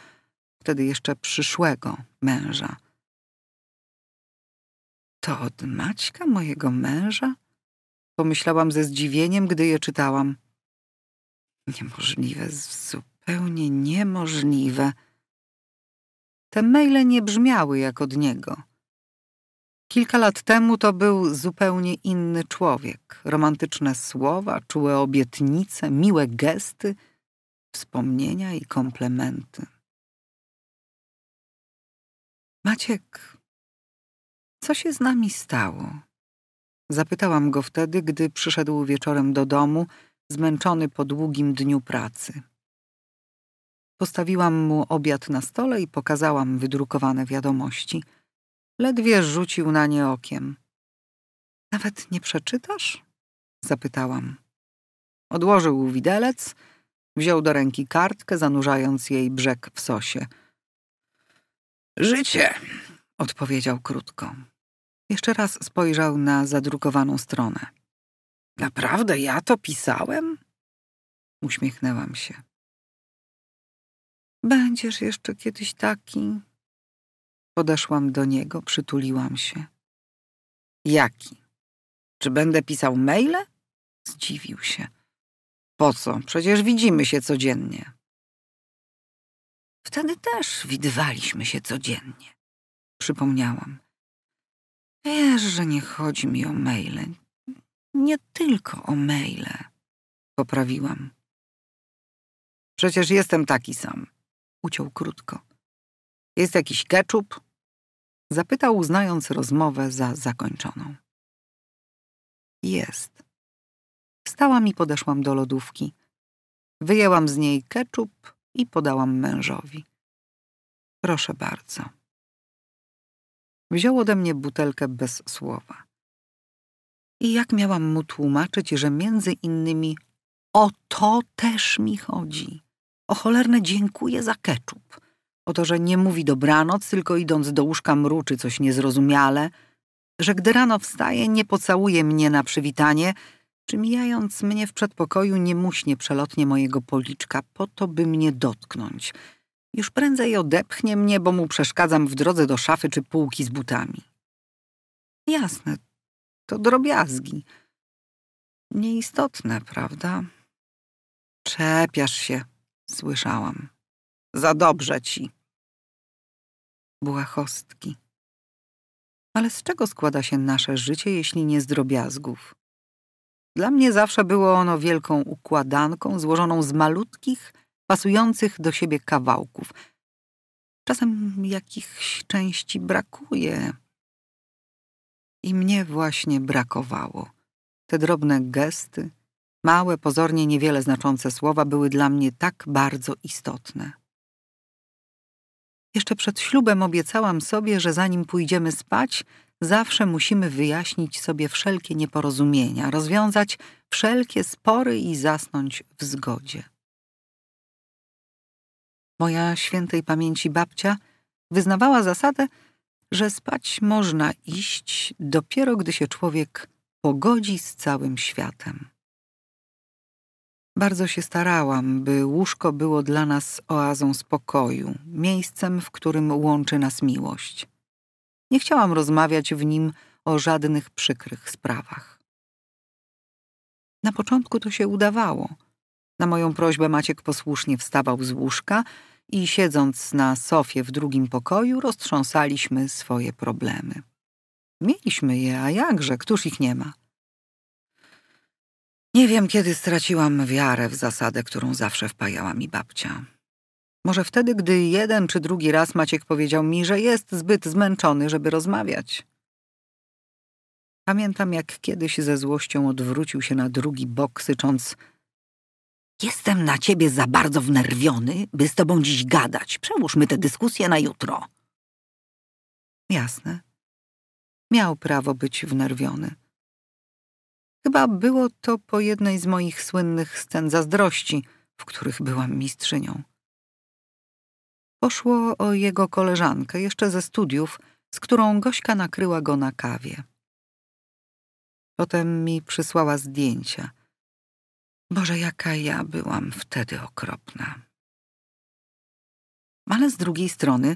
wtedy jeszcze przyszłego męża. To od Maćka, mojego męża? Pomyślałam ze zdziwieniem, gdy je czytałam. Niemożliwe, zupełnie niemożliwe. Te maile nie brzmiały jak od niego. Kilka lat temu to był zupełnie inny człowiek. Romantyczne słowa, czułe obietnice, miłe gesty, wspomnienia i komplementy. Maciek co się z nami stało? Zapytałam go wtedy, gdy przyszedł wieczorem do domu, zmęczony po długim dniu pracy. Postawiłam mu obiad na stole i pokazałam wydrukowane wiadomości. Ledwie rzucił na nie okiem. Nawet nie przeczytasz? zapytałam. Odłożył widelec, wziął do ręki kartkę, zanurzając jej brzeg w sosie. Życie, odpowiedział krótko. Jeszcze raz spojrzał na zadrukowaną stronę. Naprawdę ja to pisałem? Uśmiechnęłam się. Będziesz jeszcze kiedyś taki. Podeszłam do niego, przytuliłam się. Jaki? Czy będę pisał maile? Zdziwił się. Po co? Przecież widzimy się codziennie. Wtedy też widywaliśmy się codziennie, przypomniałam. Wiesz, że nie chodzi mi o maile. Nie tylko o maile. Poprawiłam. Przecież jestem taki sam. Uciął krótko. Jest jakiś ketchup? Zapytał, uznając rozmowę za zakończoną. Jest. Wstałam i podeszłam do lodówki. Wyjęłam z niej ketchup i podałam mężowi. Proszę bardzo. Wziął ode mnie butelkę bez słowa. I jak miałam mu tłumaczyć, że między innymi o to też mi chodzi. O cholerne dziękuję za keczup. O to, że nie mówi dobranoc, tylko idąc do łóżka mruczy coś niezrozumiale, że gdy rano wstaje, nie pocałuje mnie na przywitanie, czy mijając mnie w przedpokoju nie muśnie przelotnie mojego policzka po to, by mnie dotknąć – już prędzej odepchnie mnie, bo mu przeszkadzam w drodze do szafy czy półki z butami. Jasne, to drobiazgi. Nieistotne, prawda? Czepiasz się, słyszałam. Za dobrze ci. Błahostki. Ale z czego składa się nasze życie, jeśli nie z drobiazgów? Dla mnie zawsze było ono wielką układanką złożoną z malutkich, pasujących do siebie kawałków. Czasem jakichś części brakuje. I mnie właśnie brakowało. Te drobne gesty, małe, pozornie niewiele znaczące słowa były dla mnie tak bardzo istotne. Jeszcze przed ślubem obiecałam sobie, że zanim pójdziemy spać, zawsze musimy wyjaśnić sobie wszelkie nieporozumienia, rozwiązać wszelkie spory i zasnąć w zgodzie. Moja świętej pamięci babcia wyznawała zasadę, że spać można iść dopiero gdy się człowiek pogodzi z całym światem. Bardzo się starałam, by łóżko było dla nas oazą spokoju, miejscem, w którym łączy nas miłość. Nie chciałam rozmawiać w nim o żadnych przykrych sprawach. Na początku to się udawało, na moją prośbę Maciek posłusznie wstawał z łóżka i siedząc na sofie w drugim pokoju roztrząsaliśmy swoje problemy. Mieliśmy je, a jakże, któż ich nie ma? Nie wiem, kiedy straciłam wiarę w zasadę, którą zawsze wpajała mi babcia. Może wtedy, gdy jeden czy drugi raz Maciek powiedział mi, że jest zbyt zmęczony, żeby rozmawiać. Pamiętam, jak kiedyś ze złością odwrócił się na drugi bok, sycząc – Jestem na ciebie za bardzo wnerwiony, by z tobą dziś gadać. Przełóżmy tę dyskusję na jutro. Jasne. Miał prawo być wnerwiony. Chyba było to po jednej z moich słynnych scen zazdrości, w których byłam mistrzynią. Poszło o jego koleżankę jeszcze ze studiów, z którą Gośka nakryła go na kawie. Potem mi przysłała zdjęcia – Boże, jaka ja byłam wtedy okropna. Ale z drugiej strony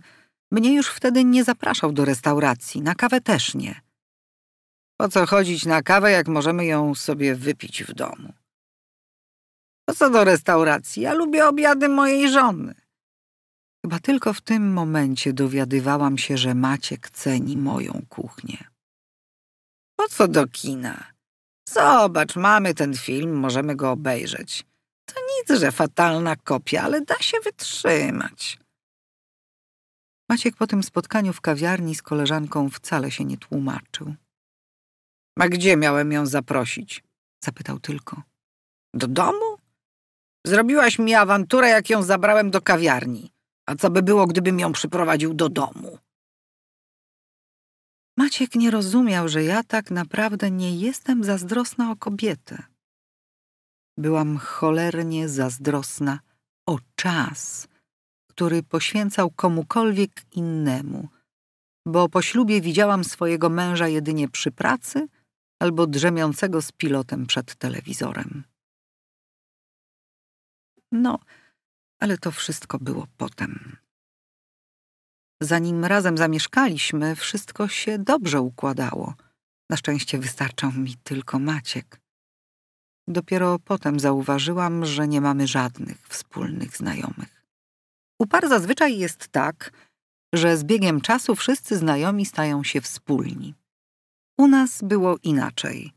mnie już wtedy nie zapraszał do restauracji, na kawę też nie. Po co chodzić na kawę, jak możemy ją sobie wypić w domu? Po co do restauracji? Ja lubię obiady mojej żony. Chyba tylko w tym momencie dowiadywałam się, że Maciek ceni moją kuchnię. Po co do kina? Zobacz, mamy ten film, możemy go obejrzeć. To nic, że fatalna kopia, ale da się wytrzymać. Maciek po tym spotkaniu w kawiarni z koleżanką wcale się nie tłumaczył. A gdzie miałem ją zaprosić? Zapytał tylko. Do domu? Zrobiłaś mi awanturę, jak ją zabrałem do kawiarni. A co by było, gdybym ją przyprowadził do domu? Maciek nie rozumiał, że ja tak naprawdę nie jestem zazdrosna o kobietę. Byłam cholernie zazdrosna o czas, który poświęcał komukolwiek innemu, bo po ślubie widziałam swojego męża jedynie przy pracy albo drzemiącego z pilotem przed telewizorem. No, ale to wszystko było potem. Zanim razem zamieszkaliśmy, wszystko się dobrze układało. Na szczęście wystarczał mi tylko Maciek. Dopiero potem zauważyłam, że nie mamy żadnych wspólnych znajomych. U par zazwyczaj jest tak, że z biegiem czasu wszyscy znajomi stają się wspólni. U nas było inaczej.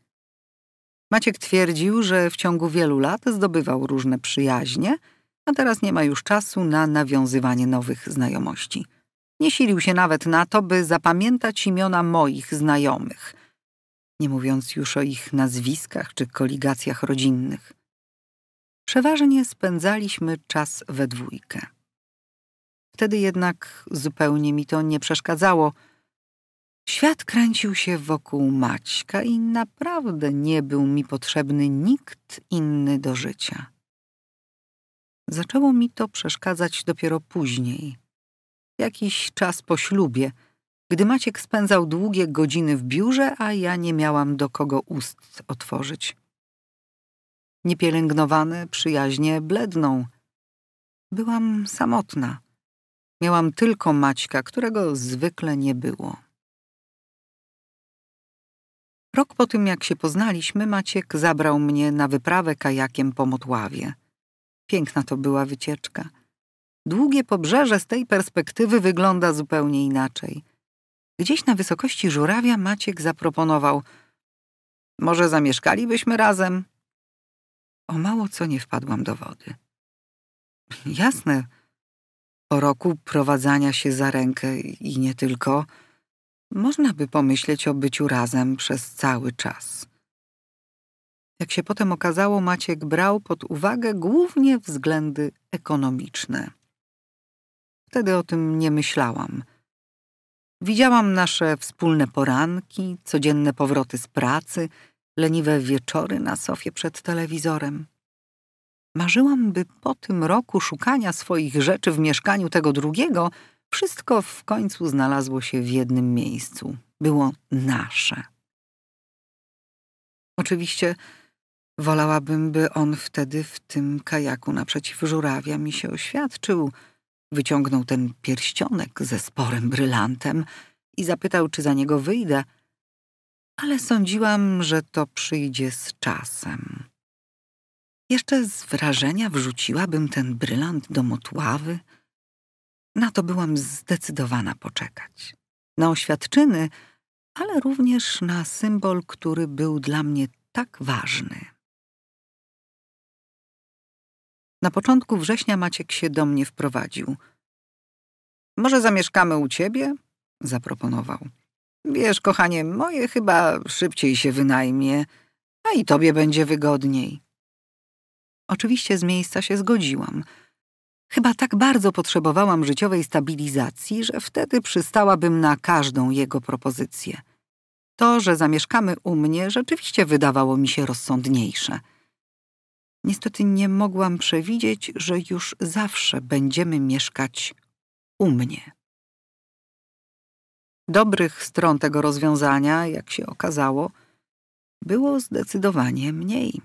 Maciek twierdził, że w ciągu wielu lat zdobywał różne przyjaźnie, a teraz nie ma już czasu na nawiązywanie nowych znajomości. Nie silił się nawet na to, by zapamiętać imiona moich znajomych, nie mówiąc już o ich nazwiskach czy koligacjach rodzinnych. Przeważnie spędzaliśmy czas we dwójkę. Wtedy jednak zupełnie mi to nie przeszkadzało. Świat kręcił się wokół Maćka i naprawdę nie był mi potrzebny nikt inny do życia. Zaczęło mi to przeszkadzać dopiero później, jakiś czas po ślubie, gdy Maciek spędzał długie godziny w biurze, a ja nie miałam do kogo ust otworzyć. Niepielęgnowane przyjaźnie bledną. Byłam samotna. Miałam tylko Maćka, którego zwykle nie było. Rok po tym, jak się poznaliśmy, Maciek zabrał mnie na wyprawę kajakiem po Motławie. Piękna to była wycieczka długie pobrzeże z tej perspektywy wygląda zupełnie inaczej. Gdzieś na wysokości żurawia Maciek zaproponował: Może zamieszkalibyśmy razem? O mało co nie wpadłam do wody. Jasne, po roku prowadzenia się za rękę i nie tylko, można by pomyśleć o byciu razem przez cały czas. Jak się potem okazało, Maciek brał pod uwagę głównie względy ekonomiczne. Wtedy o tym nie myślałam. Widziałam nasze wspólne poranki, codzienne powroty z pracy, leniwe wieczory na sofie przed telewizorem. Marzyłam, by po tym roku szukania swoich rzeczy w mieszkaniu tego drugiego, wszystko w końcu znalazło się w jednym miejscu. Było nasze. Oczywiście wolałabym, by on wtedy w tym kajaku naprzeciw żurawia mi się oświadczył – Wyciągnął ten pierścionek ze sporym brylantem i zapytał, czy za niego wyjdę, ale sądziłam, że to przyjdzie z czasem. Jeszcze z wrażenia wrzuciłabym ten brylant do motławy. Na to byłam zdecydowana poczekać. Na oświadczyny, ale również na symbol, który był dla mnie tak ważny. Na początku września Maciek się do mnie wprowadził. Może zamieszkamy u ciebie? zaproponował. Wiesz, kochanie, moje chyba szybciej się wynajmie, a i tobie będzie wygodniej. Oczywiście z miejsca się zgodziłam. Chyba tak bardzo potrzebowałam życiowej stabilizacji, że wtedy przystałabym na każdą jego propozycję. To, że zamieszkamy u mnie, rzeczywiście wydawało mi się rozsądniejsze – Niestety nie mogłam przewidzieć, że już zawsze będziemy mieszkać u mnie. Dobrych stron tego rozwiązania, jak się okazało, było zdecydowanie mniej.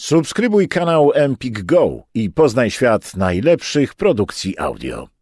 Subskrybuj kanał Empik Go i poznaj świat najlepszych produkcji audio.